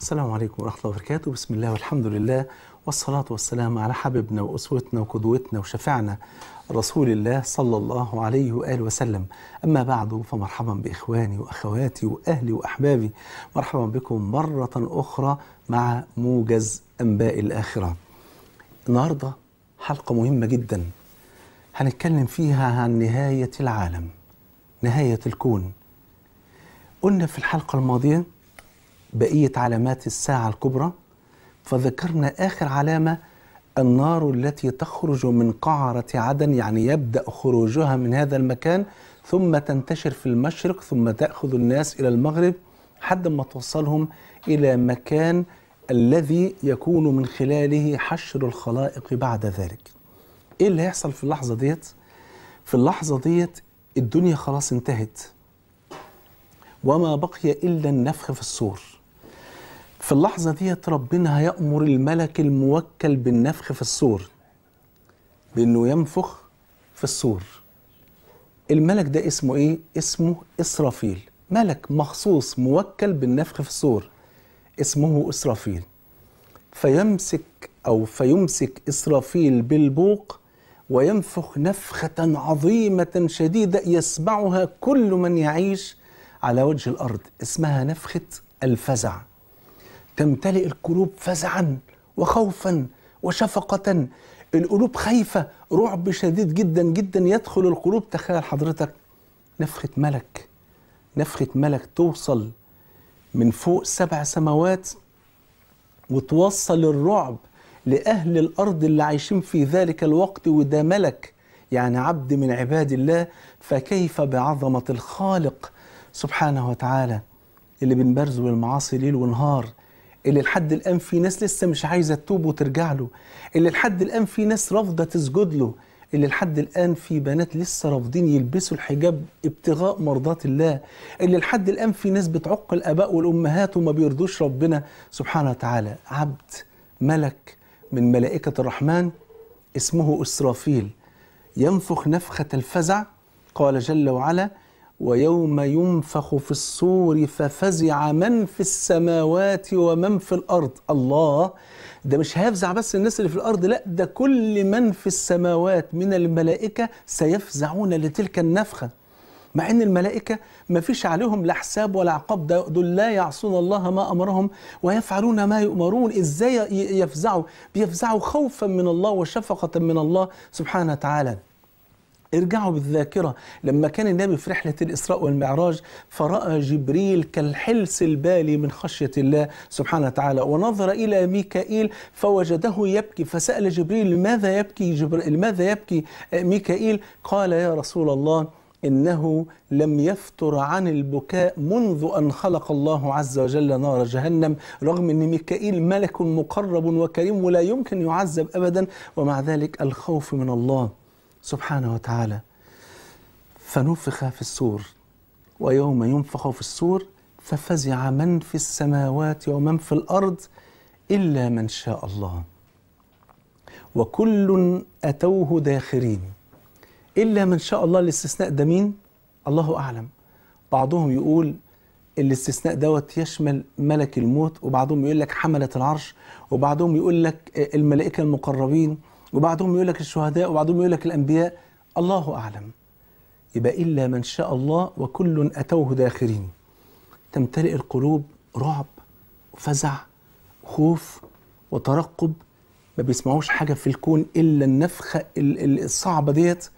السلام عليكم ورحمة الله وبركاته بسم الله والحمد لله والصلاة والسلام على حبيبنا وأسوتنا وقدوتنا وشفعنا رسول الله صلى الله عليه وآله وسلم أما بعد فمرحبا بإخواني وأخواتي وأهلي وأحبابي مرحبا بكم مرة أخرى مع موجز أنباء الآخرة النهاردة حلقة مهمة جدا هنتكلم فيها عن نهاية العالم نهاية الكون قلنا في الحلقة الماضية بقية علامات الساعة الكبرى فذكرنا آخر علامة النار التي تخرج من قعرة عدن يعني يبدأ خروجها من هذا المكان ثم تنتشر في المشرق ثم تأخذ الناس إلى المغرب حتى ما توصلهم إلى مكان الذي يكون من خلاله حشر الخلائق بعد ذلك إيه اللي هيحصل في اللحظة ديت؟ في اللحظة ديت الدنيا خلاص انتهت وما بقي إلا النفخ في الصور في اللحظة ديت ربنا هيأمر الملك الموكل بالنفخ في الصور بأنه ينفخ في الصور الملك ده اسمه إيه؟ اسمه إسرافيل ملك مخصوص موكل بالنفخ في الصور اسمه إسرافيل فيمسك أو فيمسك إسرافيل بالبوق وينفخ نفخة عظيمة شديدة يسمعها كل من يعيش على وجه الأرض اسمها نفخة الفزع تمتلئ القلوب فزعا وخوفا وشفقة القلوب خايفة رعب شديد جدا جدا يدخل القلوب تخيل حضرتك نفخة ملك نفخة ملك توصل من فوق سبع سماوات وتوصل الرعب لأهل الأرض اللي عايشين في ذلك الوقت وده ملك يعني عبد من عباد الله فكيف بعظمة الخالق سبحانه وتعالى اللي بنبرزه المعاصي ليل ونهار اللي لحد الآن في ناس لسه مش عايزة تتوب وترجع له اللي لحد الآن في ناس رافضة تسجد له اللي لحد الآن في بنات لسه رافضين يلبسوا الحجاب ابتغاء مرضات الله اللي لحد الآن في ناس بتعق الآباء والأمهات وما بيرضوش ربنا سبحانه وتعالى عبد ملك من ملائكة الرحمن اسمه إسرافيل ينفخ نفخة الفزع قال جل وعلا ويوم ينفخ في الصور ففزع من في السماوات ومن في الارض الله ده مش هيفزع بس الناس اللي في الارض لا ده كل من في السماوات من الملائكه سيفزعون لتلك النفخه مع ان الملائكه ما فيش عليهم لا حساب ولا عقاب ده دول لا يعصون الله ما امرهم ويفعلون ما يؤمرون ازاي يفزعوا بيفزعوا خوفا من الله وشفقه من الله سبحانه وتعالى ارجعوا بالذاكرة لما كان النبي في رحلة الإسراء والمعراج فرأى جبريل كالحلس البالي من خشية الله سبحانه وتعالى ونظر إلى ميكائيل فوجده يبكي فسأل جبريل لماذا يبكي جبريل لماذا يبكي آه، ميكائيل قال يا رسول الله إنه لم يفتر عن البكاء منذ أن خلق الله عز وجل نار جهنم رغم أن ميكائيل ملك مقرب وكريم ولا يمكن يعذب أبدا ومع ذلك الخوف من الله سبحانه وتعالى فنفخ في السور ويوم ينفخ في السور ففزع من في السماوات ومن في الارض الا من شاء الله وكل اتوه داخرين الا من شاء الله الاستثناء ده مين الله اعلم بعضهم يقول الاستثناء دوت يشمل ملك الموت وبعضهم يقول لك حمله العرش وبعضهم يقول لك الملائكه المقربين وبعضهم يقول لك الشهداء وبعضهم يقول لك الأنبياء الله أعلم يبقى إلا من شاء الله وكل أتوه داخرين تمتلئ القلوب رعب وفزع وخوف وترقب ما بيسمعوش حاجة في الكون إلا النفخة الصعبة ديت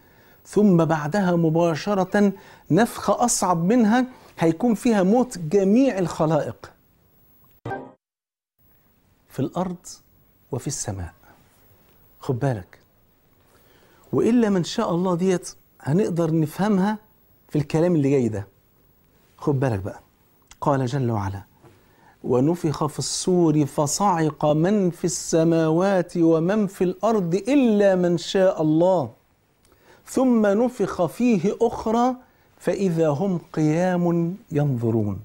ثم بعدها مباشرة نفخة أصعب منها هيكون فيها موت جميع الخلائق في الأرض وفي السماء خد بالك والا ما ان شاء الله ديت هنقدر نفهمها في الكلام اللي جاي ده خد بالك بقى قال جل وعلا ونفخ في الصور فصعق من في السماوات ومن في الارض الا من شاء الله ثم نفخ فيه اخرى فاذا هم قيام ينظرون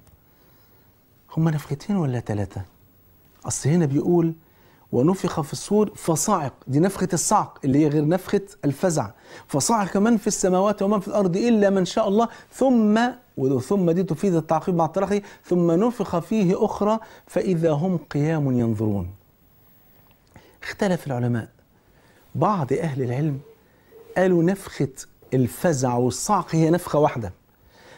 هما نفختين ولا ثلاثه اصل هنا بيقول ونفخ في الصور فصعق دي نفخة الصعق اللي هي غير نفخة الفزع فصعق من في السماوات ومن في الأرض إلا من شاء الله ثم ثم دي تفيد التعقيب مع الترخي ثم نفخ فيه أخرى فإذا هم قيام ينظرون اختلف العلماء بعض أهل العلم قالوا نفخة الفزع والصعق هي نفخة واحدة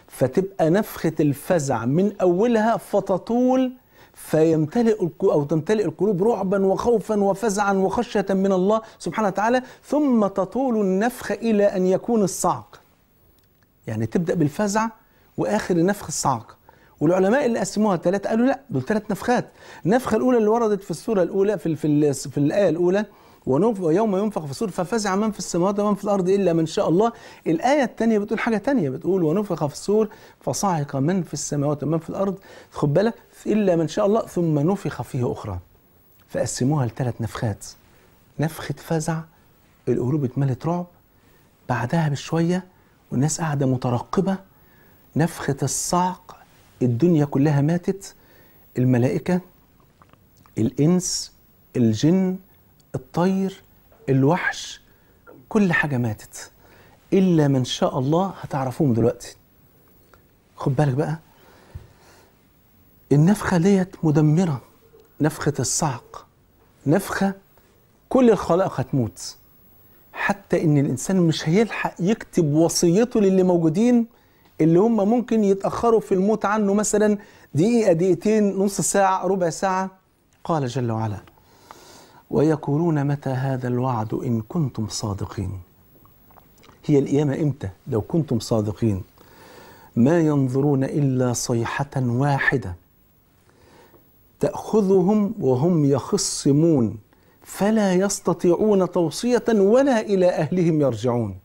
فتبقى نفخة الفزع من أولها فتطول فيمتلئ او تمتلئ القلوب رعبا وخوفا وفزعا وخشيه من الله سبحانه وتعالى ثم تطول النفخه الى ان يكون الصعق. يعني تبدا بالفزع واخر النفخ الصعق. والعلماء اللي قسموها ثلاثة قالوا لا دول ثلاث نفخات النفخة الأولى اللي وردت في السورة الأولى في في, في الآية الأولى ويوم ينفخ في الصور ففزع من في السماوات ومن في الارض الا من شاء الله الايه الثانيه بتقول حاجه ثانيه بتقول ونفخ في الصور فصعق من في السماوات ومن في الارض خد بالك الا من شاء الله ثم نفخ فيه اخرى فقسموها لثلاث نفخات نفخه فزع القلوب اتملت رعب بعدها بشويه والناس قاعده مترقبه نفخه الصعق الدنيا كلها ماتت الملائكه الانس الجن الطير الوحش كل حاجه ماتت الا من شاء الله هتعرفوهم دلوقتي خد بالك بقى النفخه ديت مدمره نفخه الصعق نفخه كل الخلائق هتموت حتى ان الانسان مش هيلحق يكتب وصيته للي موجودين اللي هم ممكن يتاخروا في الموت عنه مثلا دقيقه دقيقتين نص ساعه ربع ساعه قال جل وعلا ويقولون متى هذا الوعد إن كنتم صادقين هي القيامة إمتى لو كنتم صادقين ما ينظرون إلا صيحة واحدة تأخذهم وهم يخصمون فلا يستطيعون توصية ولا إلى أهلهم يرجعون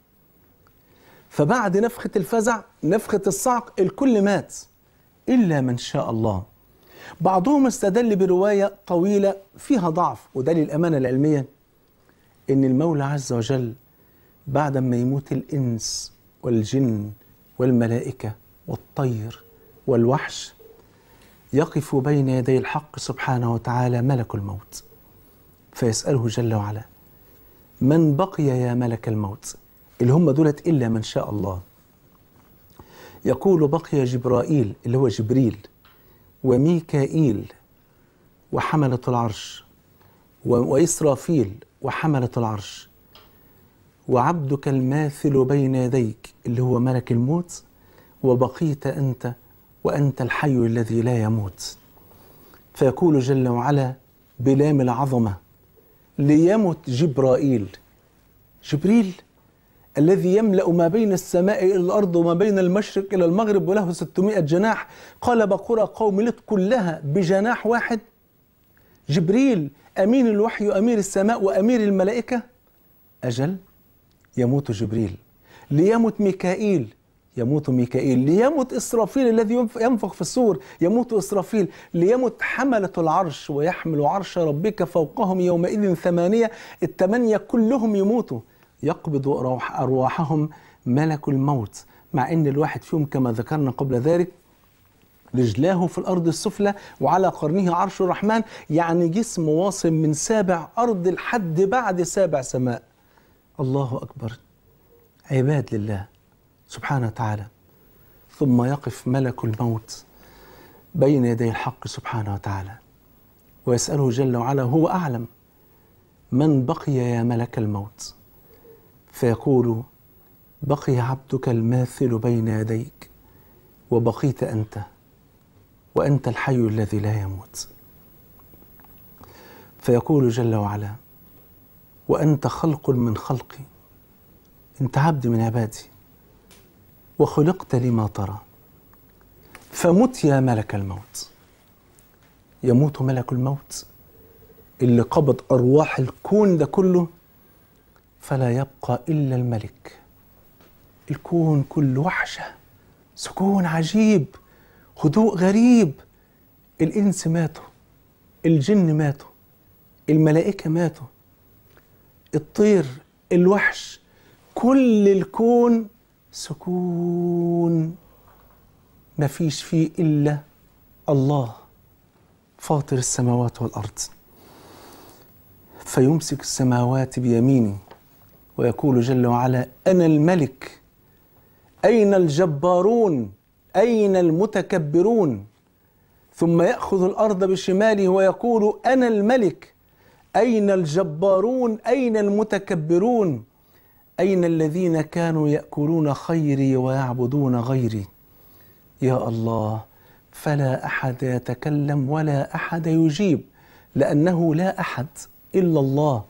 فبعد نفخة الفزع نفخة الصعق الكل مات إلا من شاء الله بعضهم استدل برواية طويلة فيها ضعف وده للأمانة العلمية إن المولى عز وجل بعد ما يموت الإنس والجن والملائكة والطير والوحش يقف بين يدي الحق سبحانه وتعالى ملك الموت فيسأله جل وعلا من بقي يا ملك الموت اللي هم دولت إلا من شاء الله يقول بقي جبرائيل اللي هو جبريل وميكائيل وحملة العرش وإسرافيل وحملة العرش وعبدك الماثل بين يديك اللي هو ملك الموت وبقيت أنت وأنت الحي الذي لا يموت فيقول جل وعلا بلام العظمة ليمت جبرائيل جبريل الذي يملأ ما بين السماء إلى الأرض وما بين المشرق إلى المغرب وله 600 جناح قال قرى قوم لت كلها بجناح واحد جبريل أمين الوحي وأمير السماء وأمير الملائكة أجل يموت جبريل ليمت ميكائيل يموت ميكائيل ليمت إسرافيل الذي ينفخ في السور يموت إسرافيل ليمت حملة العرش ويحمل عرش ربك فوقهم يومئذ ثمانية الثمانية كلهم يموتوا يقبض أرواحهم ملك الموت مع أن الواحد فيهم كما ذكرنا قبل ذلك رجلاه في الأرض السفلى وعلى قرنه عرش الرحمن يعني جسم واصل من سابع أرض لحد بعد سابع سماء الله أكبر عباد لله سبحانه وتعالى ثم يقف ملك الموت بين يدي الحق سبحانه وتعالى ويسأله جل وعلا هو أعلم من بقي يا ملك الموت فيقول بقي عبدك الماثل بين يديك وبقيت انت وانت الحي الذي لا يموت فيقول جل وعلا وانت خلق من خلقي انت عبد من عبادي وخلقت لما ترى فمت يا ملك الموت يموت ملك الموت اللي قبض ارواح الكون ده كله فلا يبقى إلا الملك الكون كله وحشة سكون عجيب هدوء غريب الإنس ماتوا الجن ماتوا الملائكة ماتوا الطير الوحش كل الكون سكون مفيش فيه إلا الله فاطر السماوات والأرض فيمسك السماوات بيمينه ويقول جل وعلا انا الملك اين الجبارون اين المتكبرون ثم ياخذ الارض بشماله ويقول انا الملك اين الجبارون اين المتكبرون اين الذين كانوا ياكلون خيري ويعبدون غيري يا الله فلا احد يتكلم ولا احد يجيب لانه لا احد الا الله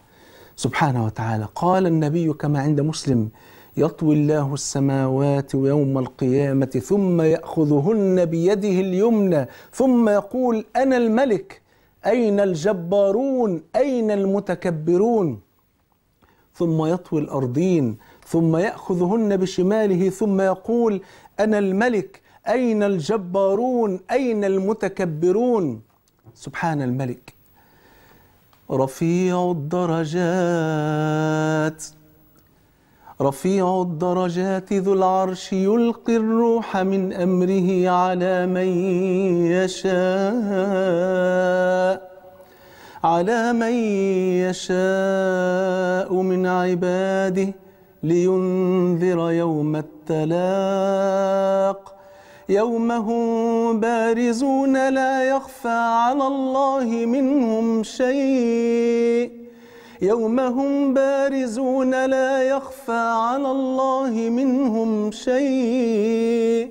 سبحانه وتعالى قال النبي كما عند مسلم يطوي الله السماوات يوم القيامة ثم يأخذهن بيده اليمنى ثم يقول أنا الملك أين الجبارون أين المتكبرون ثم يطوي الأرضين ثم يأخذهن بشماله ثم يقول أنا الملك أين الجبارون أين المتكبرون سبحان الملك رفيع الدرجات رفيع الدرجات ذو العرش يلقي الروح من امره على من يشاء على من يشاء من عباده لينذر يوم التلاق يوم هم بارزون لا يخفى على الله منهم شيء يوم هم بارزون لا يخفى على الله منهم شيء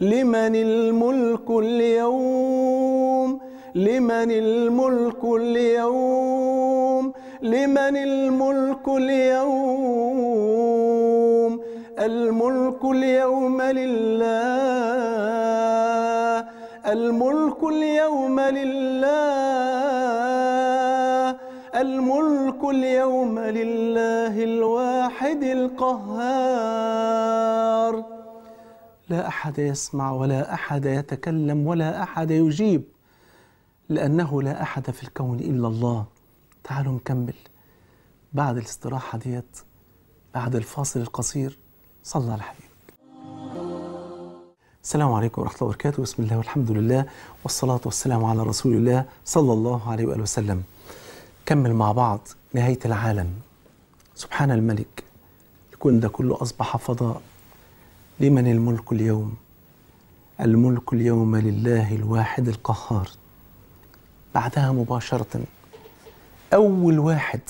لمن الملك اليوم لمن الملك اليوم لمن الملك اليوم الملك اليوم لله الملك اليوم لله الملك اليوم لله الواحد القهار لا احد يسمع ولا احد يتكلم ولا احد يجيب لانه لا احد في الكون الا الله تعالوا نكمل بعد الاستراحه ديت بعد الفاصل القصير صلى على الحبيب السلام عليكم ورحمة الله وبركاته بسم الله والحمد لله والصلاة والسلام على رسول الله صلى الله عليه وآله وسلم كمل مع بعض نهاية العالم سبحان الملك الكون ده كله أصبح فضاء لمن الملك اليوم الملك اليوم لله الواحد القهار بعدها مباشرة أول واحد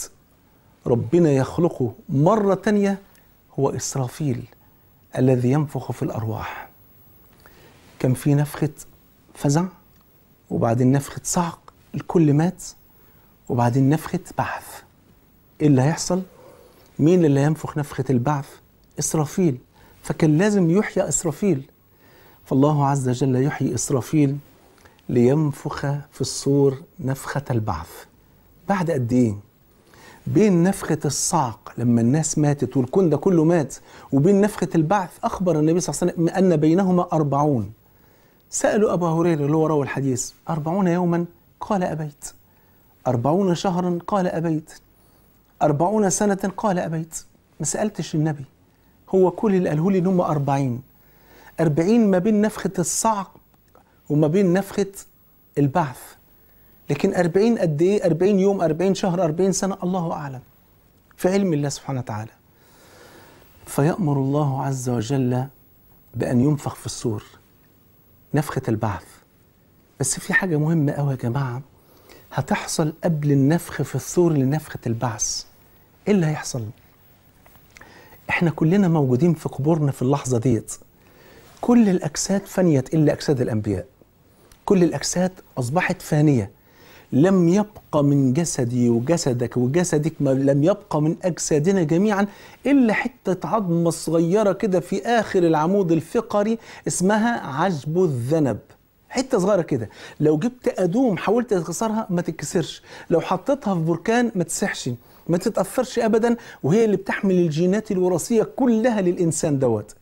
ربنا يخلقه مرة تانية هو إسرافيل الذي ينفخ في الأرواح كان في نفخة فزع وبعدين نفخة صعق الكل مات وبعدين نفخة بعث إيه اللي هيحصل؟ مين اللي ينفخ نفخة البعث؟ إسرافيل فكان لازم يحيى إسرافيل فالله عز وجل يحيي إسرافيل لينفخ في الصور نفخة البعث بعد قد إيه؟ بين نفخة الصعق لما الناس ماتت والكون ده كله مات وبين نفخة البعث أخبر النبي صلى الله عليه وسلم أن بينهما أربعون سألوا أبا هريرة اللي هو روى الحديث أربعون يوما قال أبيت أربعون شهرا قال أبيت أربعون سنة قال أبيت ما سألتش النبي هو كل اللي قاله لي إن هم أربعين أربعين ما بين نفخة الصعق وما بين نفخة البعث لكن 40 قد ايه 40 يوم 40 شهر 40 سنه الله اعلم في علم الله سبحانه وتعالى فيأمر الله عز وجل بأن ينفخ في الصور نفخة البعث بس في حاجة مهمة قوي يا جماعة هتحصل قبل النفخ في الصور لنفخة البعث إيه اللي هيحصل؟ إحنا كلنا موجودين في قبورنا في اللحظة ديت كل الأجساد فنيت إلا أجساد الأنبياء كل الأجساد أصبحت فانية لم يبقى من جسدي وجسدك وجسدك ما لم يبقى من أجسادنا جميعا إلا حتة عظمة صغيرة كده في آخر العمود الفقري اسمها عجب الذنب حته صغيره كده لو جبت ادوم حاولت تكسرها ما تتكسرش لو حطيتها في بركان ما تسحش ما تتاثرش ابدا وهي اللي بتحمل الجينات الوراثيه كلها للانسان دوت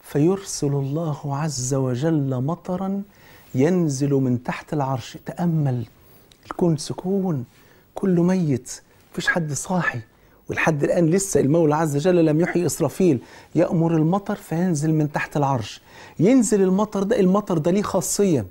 فيرسل الله عز وجل مطرا ينزل من تحت العرش تامل الكون سكون كله ميت مفيش حد صاحي ولحد الآن لسه المولى عز وجل لم يحيي إسرافيل يأمر المطر فينزل من تحت العرش ينزل المطر ده المطر ده ليه خاصية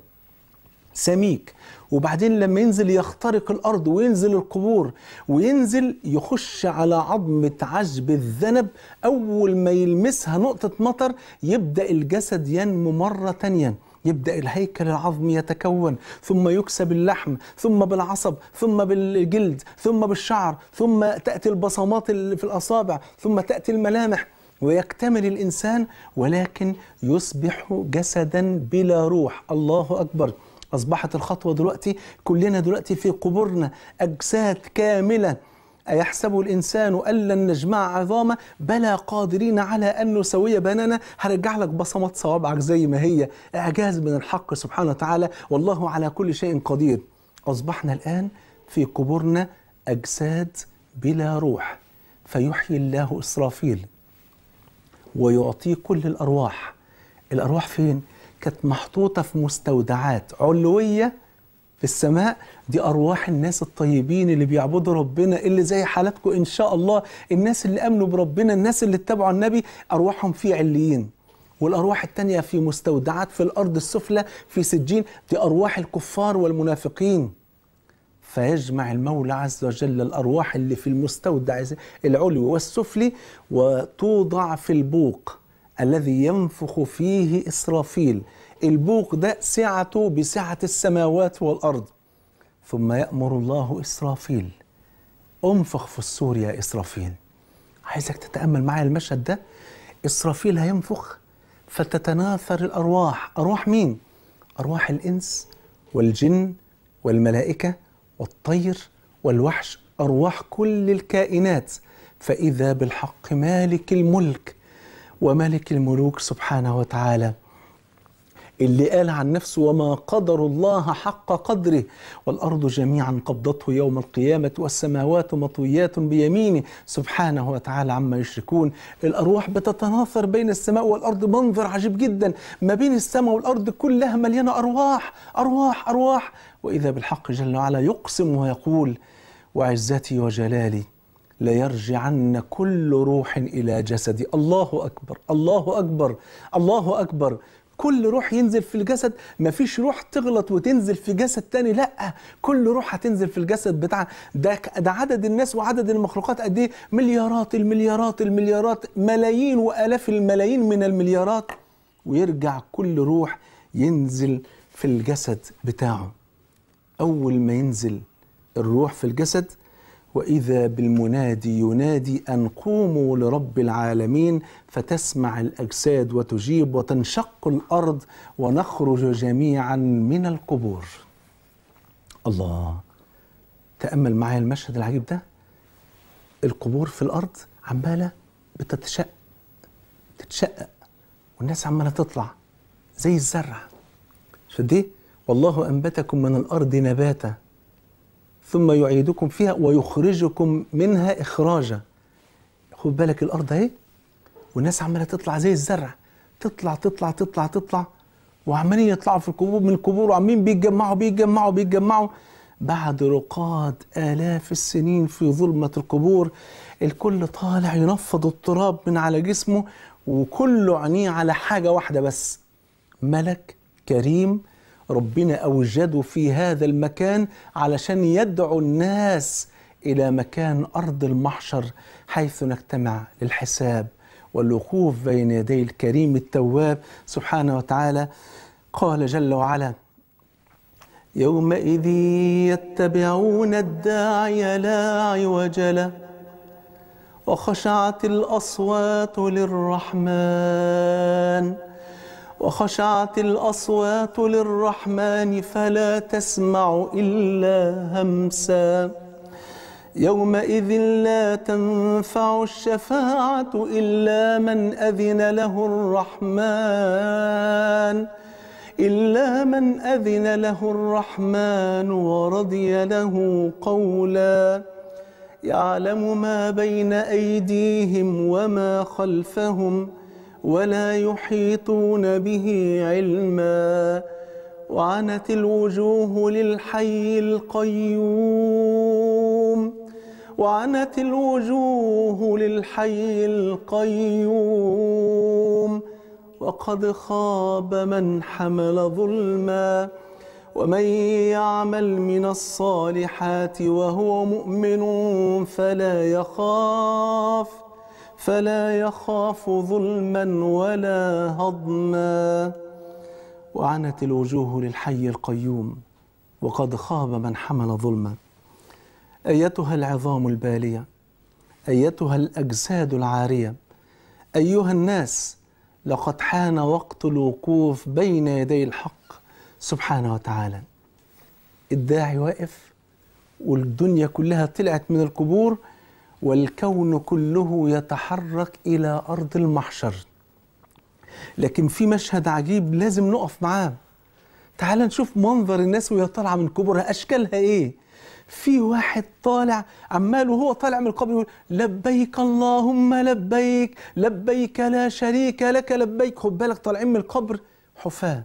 سميك وبعدين لما ينزل يخترق الأرض وينزل القبور وينزل يخش على عظمة عجب الذنب أول ما يلمسها نقطة مطر يبدأ الجسد ينمو مرة تانية يبدأ الهيكل العظمي يتكون ثم يكسب اللحم ثم بالعصب ثم بالجلد ثم بالشعر ثم تأتي البصمات في الأصابع ثم تأتي الملامح ويكتمل الإنسان ولكن يصبح جسدا بلا روح الله أكبر أصبحت الخطوة دلوقتي كلنا دلوقتي في قبورنا أجساد كاملة أيحسب الإنسان أن لن نجمع عظامه بلى قادرين على أن نسوي بنانا هرجع لك بصمة صوابعك زي ما هي إعجاز من الحق سبحانه وتعالى والله على كل شيء قدير أصبحنا الآن في قبورنا أجساد بلا روح فيحيي الله إسرافيل ويعطيه كل الأرواح الأرواح فين؟ كانت محطوطة في مستودعات علوية السماء دي أرواح الناس الطيبين اللي بيعبدوا ربنا اللي زي حالاتكم إن شاء الله الناس اللي آمنوا بربنا الناس اللي اتبعوا النبي أرواحهم في عليين والأرواح التانية في مستودعات في الأرض السفلى في سجين دي أرواح الكفار والمنافقين فيجمع المولى عز وجل الأرواح اللي في المستودع العلوي والسفلي وتوضع في البوق الذي ينفخ فيه إسرافيل البوق ده سعته بسعة السماوات والأرض ثم يأمر الله إسرافيل انفخ في السور يا إسرافيل عايزك تتأمل معايا المشهد ده إسرافيل هينفخ فتتناثر الأرواح أرواح مين؟ أرواح الإنس والجن والملائكة والطير والوحش أرواح كل الكائنات فإذا بالحق مالك الملك وملك الملوك سبحانه وتعالى اللي قال عن نفسه وما قدر الله حق قدره والأرض جميعا قبضته يوم القيامة والسماوات مطويات بيمينه سبحانه وتعالى عما يشركون الأرواح بتتناثر بين السماء والأرض منظر عجيب جدا ما بين السماء والأرض كلها مليانة أرواح أرواح أرواح وإذا بالحق جل وعلا يقسم ويقول وعزتي وجلالي ليرجعن كل روح الى جسدي الله اكبر الله اكبر الله اكبر كل روح ينزل في الجسد مفيش روح تغلط وتنزل في جسد تاني لا كل روح هتنزل في الجسد بتاع ده ده عدد الناس وعدد المخلوقات قد ايه مليارات المليارات المليارات ملايين والاف الملايين من المليارات ويرجع كل روح ينزل في الجسد بتاعه اول ما ينزل الروح في الجسد واذا بالمنادي ينادي ان قوموا لرب العالمين فتسمع الاجساد وتجيب وتنشق الارض ونخرج جميعا من القبور الله تامل معايا المشهد العجيب ده القبور في الارض عماله بتتشق تتشقق والناس عماله تطلع زي الزرع دي والله انبتكم من الارض نباتا ثم يعيدكم فيها ويخرجكم منها إخراجا خد بالك الأرض أهي والناس عمالة تطلع زي الزرع تطلع تطلع تطلع تطلع وعمالين يطلعوا في القبور من القبور وعمالين بيتجمعوا بيتجمعوا بيتجمعوا بعد رقاد آلاف السنين في ظلمة القبور الكل طالع ينفض التراب من على جسمه وكله عينيه على حاجة واحدة بس ملك كريم ربنا أوجده في هذا المكان علشان يدعو الناس إلى مكان أرض المحشر حيث نجتمع للحساب والوقوف بين يدي الكريم التواب سبحانه وتعالى قال جل وعلا يومئذ يتبعون الداعي لا عوج له وخشعت الأصوات للرحمن وخشعت الأصوات للرحمن فلا تسمع إلا همسا يومئذ لا تنفع الشفاعة إلا من أذن له الرحمن إلا من أذن له الرحمن ورضي له قولا يعلم ما بين أيديهم وما خلفهم ۖ ولا يحيطون به علما وعنت الوجوه للحي القيوم وعنت الوجوه للحي القيوم وقد خاب من حمل ظلما ومن يعمل من الصالحات وهو مؤمن فلا يخاف فلا يخاف ظلما ولا هضما وعنت الوجوه للحي القيوم وقد خاب من حمل ظلما ايتها العظام الباليه ايتها الاجساد العاريه ايها الناس لقد حان وقت الوقوف بين يدي الحق سبحانه وتعالى الداعي واقف والدنيا كلها طلعت من القبور والكون كله يتحرك إلى أرض المحشر لكن في مشهد عجيب لازم نقف معاه تعال نشوف منظر الناس وهي طالعة من قبورها أشكالها إيه في واحد طالع عمال وهو طالع من القبر يقول لبيك اللهم لبيك لبيك لا شريك لك لبيك خد بالك طالعين من القبر حفاة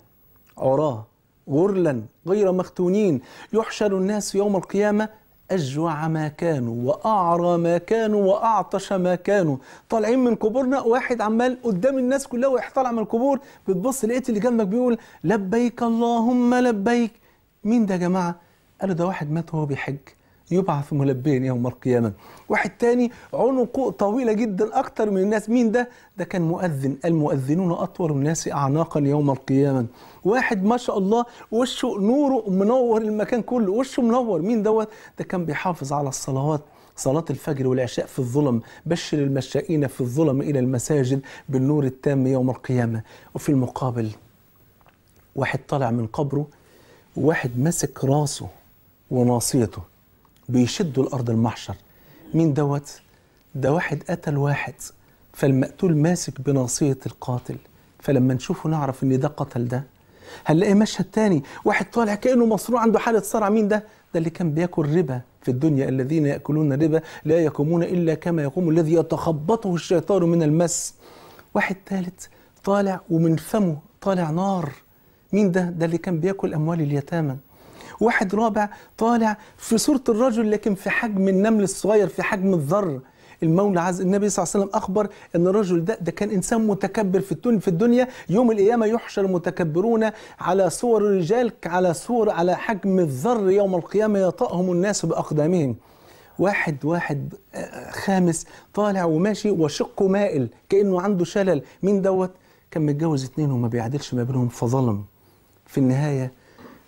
عراه غرلا غير مختونين يحشر الناس يوم القيامة أجوع ما كانوا وأعرى ما كانوا وأعطش ما كانوا طالعين من قبورنا واحد عمال قدام الناس كلها وإحنا طالع من القبور بتبص لقيت اللي جنبك بيقول لبيك اللهم لبيك مين ده يا جماعة؟ قالوا ده واحد مات وهو بيحج يبعث ملبيا يوم القيامة واحد تاني عنقه طويلة جدا أكتر من الناس مين ده؟ ده كان مؤذن المؤذنون أطول الناس أعناقا يوم القيامة واحد ما شاء الله وشه نوره منور المكان كله وشه منور مين دوت؟ ده كان بيحافظ على الصلوات صلاة الفجر والعشاء في الظلم بشر المشائين في الظلم إلى المساجد بالنور التام يوم القيامة وفي المقابل واحد طالع من قبره وواحد ماسك راسه وناصيته بيشدوا الأرض المحشر مين دوت؟ ده واحد قتل واحد فالمقتول ماسك بناصية القاتل فلما نشوفه نعرف إن ده قتل ده هنلاقي مشهد تاني واحد طالع كأنه مصروع عنده حالة صرع مين ده؟ ده اللي كان بياكل ربا في الدنيا الذين يأكلون الربا لا يقومون إلا كما يقوم الذي يتخبطه الشيطان من المس واحد ثالث طالع ومن فمه طالع نار مين ده؟ ده اللي كان بياكل أموال اليتامى واحد رابع طالع في صورة الرجل لكن في حجم النمل الصغير في حجم الذر المولى عز النبي صلى الله عليه وسلم اخبر ان الرجل ده ده كان انسان متكبر في الدنيا في الدنيا يوم القيامه يحشر المتكبرون على صور الرجال على صور على حجم الذر يوم القيامه يطأهم الناس باقدامهم واحد واحد آه، خامس طالع وماشي وشقه مائل كانه عنده شلل مين دوت كان متجوز اتنين وما بيعدلش ما بينهم فظلم في النهايه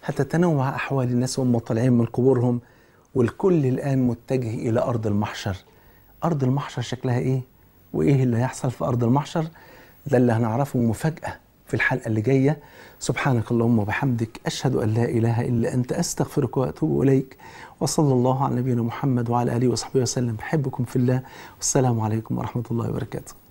حتى تنوع أحوال الناس وهم طالعين من قبورهم والكل الآن متجه إلى أرض المحشر أرض المحشر شكلها إيه؟ وإيه اللي هيحصل في أرض المحشر؟ ده اللي هنعرفه مفاجأة في الحلقة اللي جاية سبحانك اللهم وبحمدك أشهد أن لا إله إلا أنت أستغفرك وأتوب إليك وصلى الله على نبينا محمد وعلى آله وصحبه وسلم أحبكم في الله والسلام عليكم ورحمة الله وبركاته